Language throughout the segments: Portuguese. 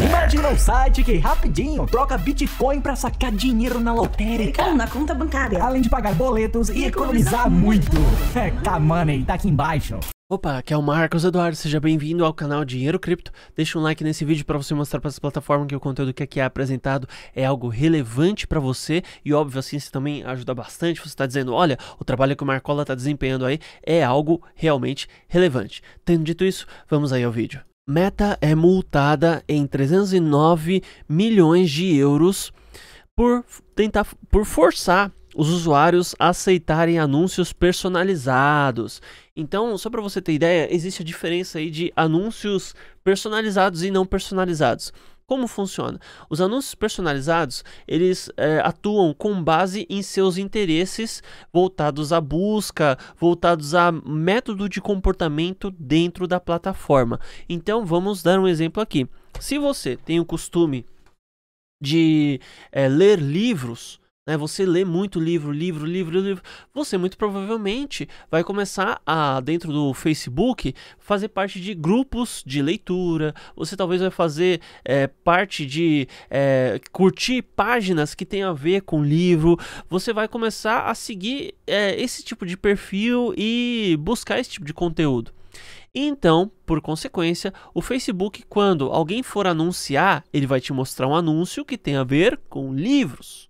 Imagina um site que rapidinho troca Bitcoin para sacar dinheiro na lotérica. Ou então, na conta bancária. Além de pagar boletos e, e economizar, economizar muito. muito. É, K-Money, tá aqui embaixo. Opa, aqui é o Marcos Eduardo, seja bem-vindo ao canal Dinheiro Cripto. Deixa um like nesse vídeo para você mostrar para essa plataforma que o conteúdo que aqui é apresentado é algo relevante para você e óbvio assim você também ajuda bastante, você está dizendo, olha, o trabalho que o Marcola está desempenhando aí é algo realmente relevante. Tendo dito isso, vamos aí ao vídeo. Meta é multada em 309 milhões de euros por tentar por forçar os usuários a aceitarem anúncios personalizados. Então, só para você ter ideia, existe a diferença aí de anúncios personalizados e não personalizados. Como funciona? Os anúncios personalizados eles é, atuam com base em seus interesses voltados à busca, voltados a método de comportamento dentro da plataforma. Então vamos dar um exemplo aqui. Se você tem o costume de é, ler livros, né, você lê muito livro, livro, livro, livro, você muito provavelmente vai começar a, dentro do Facebook, fazer parte de grupos de leitura, você talvez vai fazer é, parte de é, curtir páginas que tem a ver com livro, você vai começar a seguir é, esse tipo de perfil e buscar esse tipo de conteúdo. Então, por consequência, o Facebook, quando alguém for anunciar, ele vai te mostrar um anúncio que tem a ver com livros.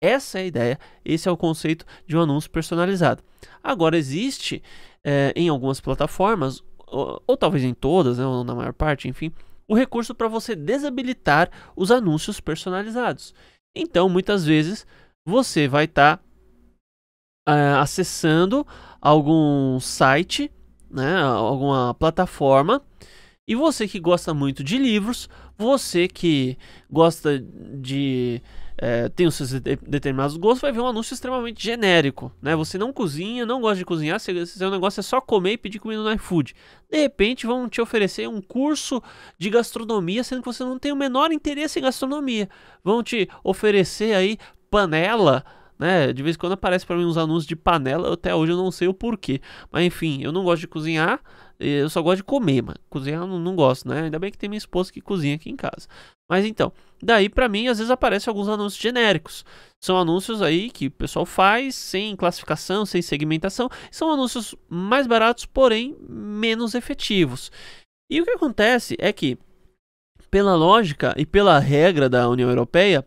Essa é a ideia, esse é o conceito de um anúncio personalizado. Agora, existe é, em algumas plataformas, ou, ou talvez em todas, né, ou na maior parte, enfim, o recurso para você desabilitar os anúncios personalizados. Então, muitas vezes, você vai estar tá, é, acessando algum site, né, alguma plataforma, e você que gosta muito de livros, você que gosta de é, tem os seus de determinados gostos, vai ver um anúncio extremamente genérico, né? Você não cozinha, não gosta de cozinhar, seu, um negócio é só comer e pedir comida no iFood. De repente vão te oferecer um curso de gastronomia, sendo que você não tem o menor interesse em gastronomia. Vão te oferecer aí panela, né? De vez em quando aparece para mim uns anúncios de panela, até hoje eu não sei o porquê. Mas enfim, eu não gosto de cozinhar, eu só gosto de comer, mano. Cozinhar eu não, gosto, né? Ainda bem que tem minha esposa que cozinha aqui em casa. Mas então, daí para mim às vezes aparecem alguns anúncios genéricos. São anúncios aí que o pessoal faz sem classificação, sem segmentação. São anúncios mais baratos, porém menos efetivos. E o que acontece é que, pela lógica e pela regra da União Europeia,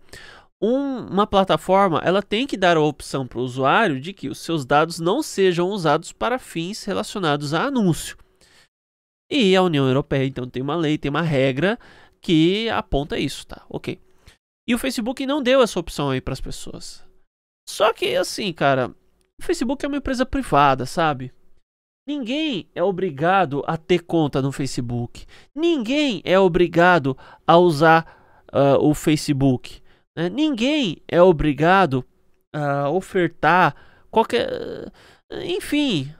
um, uma plataforma ela tem que dar a opção para o usuário de que os seus dados não sejam usados para fins relacionados a anúncio. E a União Europeia, então, tem uma lei, tem uma regra que aponta isso, tá? Ok. E o Facebook não deu essa opção aí para as pessoas. Só que, assim, cara, o Facebook é uma empresa privada, sabe? Ninguém é obrigado a ter conta no Facebook. Ninguém é obrigado a usar uh, o Facebook. Né? Ninguém é obrigado a ofertar qualquer. Enfim,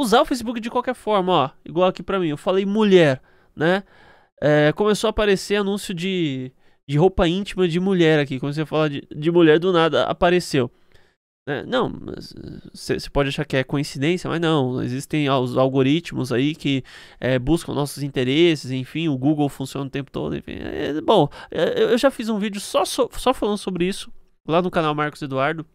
usar o Facebook de qualquer forma, ó, igual aqui para mim, eu falei mulher, né? É, começou a aparecer anúncio de, de roupa íntima de mulher aqui, comecei a falar de, de mulher do nada, apareceu. É, não, você pode achar que é coincidência, mas não. Existem os algoritmos aí que é, buscam nossos interesses, enfim, o Google funciona o tempo todo, enfim. É, bom, é, eu já fiz um vídeo só, so, só falando sobre isso lá no canal Marcos Eduardo.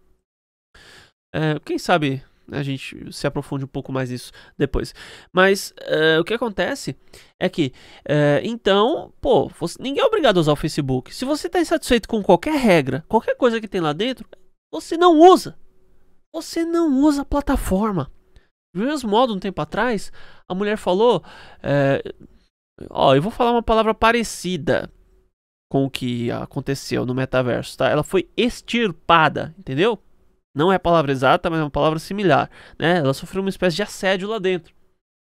É, quem sabe a gente se aprofunde um pouco mais nisso depois. Mas uh, o que acontece é que, uh, então, pô, você, ninguém é obrigado a usar o Facebook. Se você está insatisfeito com qualquer regra, qualquer coisa que tem lá dentro, você não usa. Você não usa a plataforma. Do mesmo modo, um tempo atrás, a mulher falou. Uh, ó, eu vou falar uma palavra parecida com o que aconteceu no metaverso, tá? Ela foi extirpada, entendeu? Não é a palavra exata, mas é uma palavra similar. Né? Ela sofreu uma espécie de assédio lá dentro.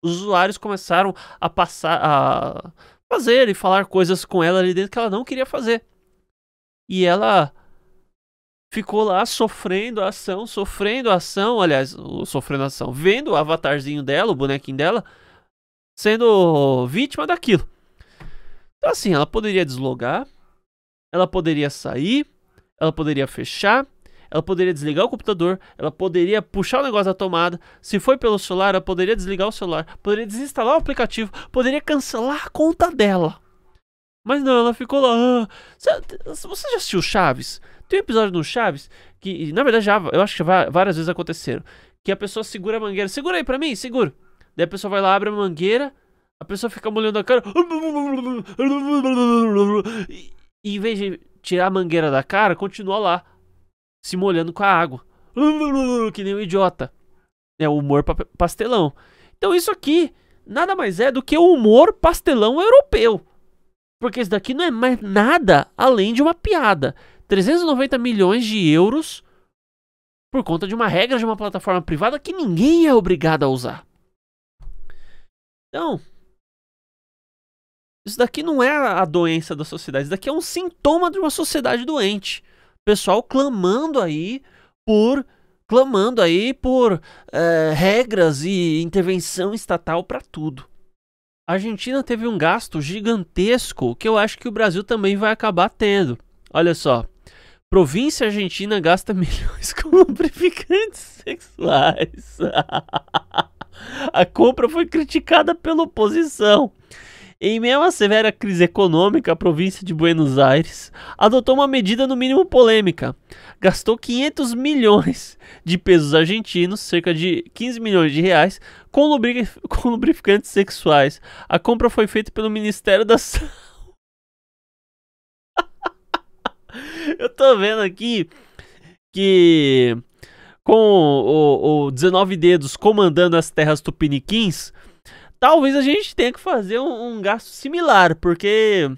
Os usuários começaram a passar a fazer e falar coisas com ela ali dentro que ela não queria fazer. E ela ficou lá sofrendo a ação, sofrendo a ação, aliás, sofrendo a ação, vendo o avatarzinho dela, o bonequinho dela, sendo vítima daquilo. Então, assim, ela poderia deslogar, ela poderia sair, ela poderia fechar, ela poderia desligar o computador, ela poderia puxar o negócio da tomada, se foi pelo celular, ela poderia desligar o celular, poderia desinstalar o aplicativo, poderia cancelar a conta dela. Mas não, ela ficou lá. Ah, você já assistiu Chaves? Tem um episódio no Chaves que, na verdade, já, eu acho que várias vezes aconteceram. Que a pessoa segura a mangueira. Segura aí pra mim, segura. Daí a pessoa vai lá, abre a mangueira. A pessoa fica molhando a cara. E, em vez de tirar a mangueira da cara, continua lá se molhando com a água. Que nem um idiota. É o humor pastelão. Então isso aqui nada mais é do que o humor pastelão europeu. Porque isso daqui não é mais nada além de uma piada. 390 milhões de euros por conta de uma regra de uma plataforma privada que ninguém é obrigado a usar. Então, isso daqui não é a doença da sociedade, isso daqui é um sintoma de uma sociedade doente pessoal clamando aí por clamando aí por é, regras e intervenção estatal para tudo. A Argentina teve um gasto gigantesco que eu acho que o Brasil também vai acabar tendo. Olha só. Província argentina gasta milhões com lubrificantes sexuais. A compra foi criticada pela oposição. Em meio a severa crise econômica, a província de Buenos Aires adotou uma medida no mínimo polêmica. Gastou 500 milhões de pesos argentinos, cerca de 15 milhões de reais, com, com lubrificantes sexuais. A compra foi feita pelo Ministério da Saúde. Eu tô vendo aqui que com o, o 19 dedos comandando as terras tupiniquins, Talvez a gente tenha que fazer um, um gasto similar, porque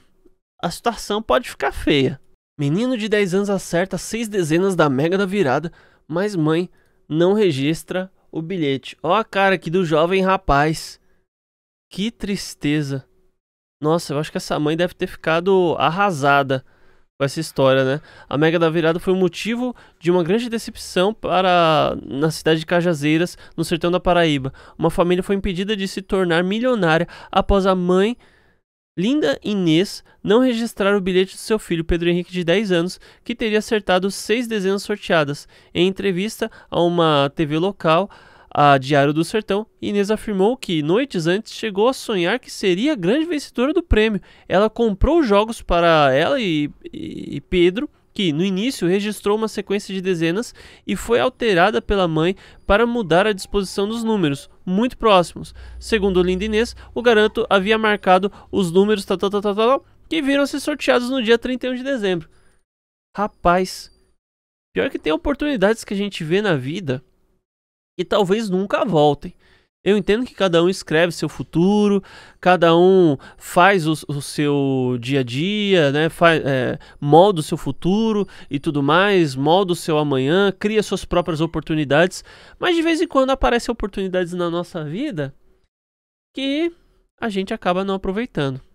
a situação pode ficar feia. Menino de 10 anos acerta 6 dezenas da mega da virada, mas mãe não registra o bilhete. Ó a cara aqui do jovem rapaz. Que tristeza. Nossa, eu acho que essa mãe deve ter ficado arrasada com essa história, né? A Mega da Virada foi o motivo de uma grande decepção para na cidade de Cajazeiras, no sertão da Paraíba. Uma família foi impedida de se tornar milionária após a mãe Linda Inês não registrar o bilhete do seu filho Pedro Henrique de 10 anos, que teria acertado seis dezenas sorteadas. Em entrevista a uma TV local, a Diário do Sertão, Inês afirmou que noites antes chegou a sonhar que seria a grande vencedora do prêmio. Ela comprou jogos para ela e, e Pedro, que no início registrou uma sequência de dezenas e foi alterada pela mãe para mudar a disposição dos números, muito próximos. Segundo Linda Inês, o garanto havia marcado os números tal, tal, tal, tal, que viram ser sorteados no dia 31 de dezembro. Rapaz, pior que tem oportunidades que a gente vê na vida e talvez nunca voltem. Eu entendo que cada um escreve seu futuro, cada um faz o, o seu dia a dia, né? Faz, é, molda o seu futuro e tudo mais, molda o seu amanhã, cria suas próprias oportunidades, mas de vez em quando aparecem oportunidades na nossa vida que a gente acaba não aproveitando.